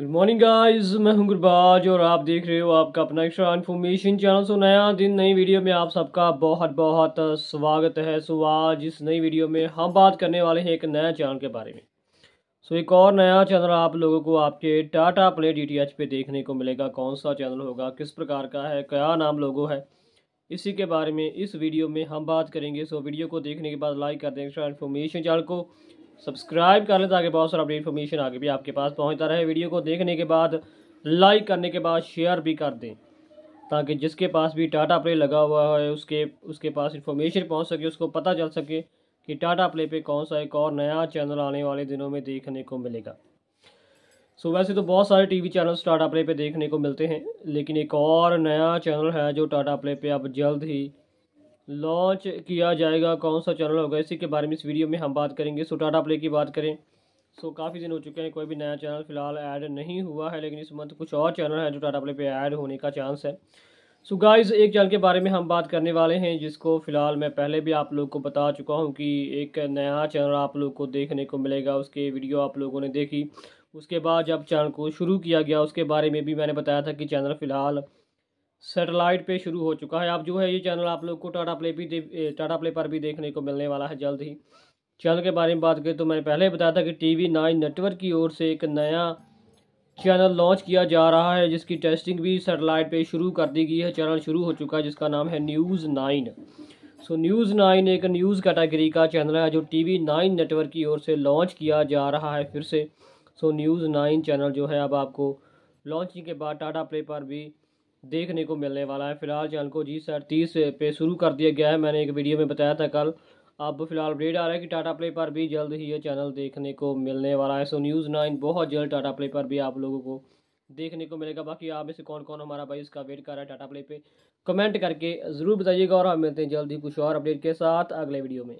good morning guys मैं हूं गुरबाज और आप देख रहे हो आपका अपना एक्स्ट्रा इन्फॉर्मेशन चैनल सो नया दिन नई वीडियो में आप सबका बहुत बहुत स्वागत है सो आज इस नई वीडियो में हम बात करने वाले हैं एक नया चैनल के बारे में सो एक और नया चैनल आप लोगों को आपके टाटा प्ले डीटीएच पे देखने को मिलेगा कौन सा चैनल होगा किस प्रकार का है क्या नाम लोगो है इसी के बारे में इस वीडियो में हम बात करेंगे सो वीडियो को देखने के बाद लाइक कर दें एक्स्ट्रा इन्फॉर्मेशन चैनल को सब्सक्राइब कर लें ताकि बहुत सारा अपडेट इन्फॉर्मेशन आगे भी आपके पास पहुंचता रहे वीडियो को देखने के बाद लाइक करने के बाद शेयर भी कर दें ताकि जिसके पास भी टाटा प्ले लगा हुआ है उसके उसके पास इन्फॉर्मेशन पहुँच सके उसको पता चल सके कि टाटा प्ले पर कौन सा एक और नया चैनल आने वाले दिनों में देखने को मिलेगा सो so, वैसे तो बहुत सारे टीवी चैनल्स टाटा प्ले पे देखने को मिलते हैं लेकिन एक और नया चैनल है जो टाटा प्ले पे अब जल्द ही लॉन्च किया जाएगा कौन सा चैनल होगा इसी के बारे में इस वीडियो में हम बात करेंगे सो टाटा प्ले की बात करें सो काफ़ी दिन हो चुके हैं कोई भी नया चैनल फिलहाल ऐड नहीं हुआ है लेकिन इस मंथ कुछ और चैनल है जो टाटा प्ले पे ऐड होने का चांस है सो so गाइस एक चैनल के बारे में हम बात करने वाले हैं जिसको फ़िलहाल मैं पहले भी आप लोग को बता चुका हूं कि एक नया चैनल आप लोग को देखने को मिलेगा उसके वीडियो आप लोगों ने देखी उसके बाद जब चैनल को शुरू किया गया उसके बारे में भी मैंने बताया था कि चैनल फ़िलहाल सेटेलाइट पे शुरू हो चुका है आप जो है ये चैनल आप लोग को टाटा प्ले भी टाटा प्ले पर भी देखने को मिलने वाला है जल्द ही चैनल के बारे में बात करें तो मैंने पहले बताया था कि टी वी नाइन नेटवर्क की ओर से एक नया चैनल लॉन्च किया जा रहा है जिसकी टेस्टिंग भी सेटेलाइट पे शुरू कर दी गई है चैनल शुरू हो चुका है जिसका नाम है news nine so news nine एक न्यूज़ कैटेगरी का चैनल है जो टी वी नाइन नेटवर्क की ओर से लॉन्च किया जा रहा है फिर से सो न्यूज़ नाइन चैनल जो है अब आपको लॉन्चिंग के बाद टाटा प्ले पर भी देखने को मिलने वाला है फिलहाल चैनल को जी सर तीस पे शुरू कर दिया गया है मैंने एक वीडियो में बताया था कल अब फिलहाल अपडेट आ रहा है कि टाटा प्ले पर भी जल्द ही ये चैनल देखने को मिलने वाला है सो न्यूज़ नाइन बहुत जल्द टाटा प्ले पर भी आप लोगों को देखने को मिलेगा बाकी आप में से कौन कौन हमारा भाई इसका वेट कर रहा है टाटा प्ले पे कमेंट करके ज़रूर बताइएगा और हम मिलते हैं जल्द ही कुछ और अपडेट के साथ अगले वीडियो में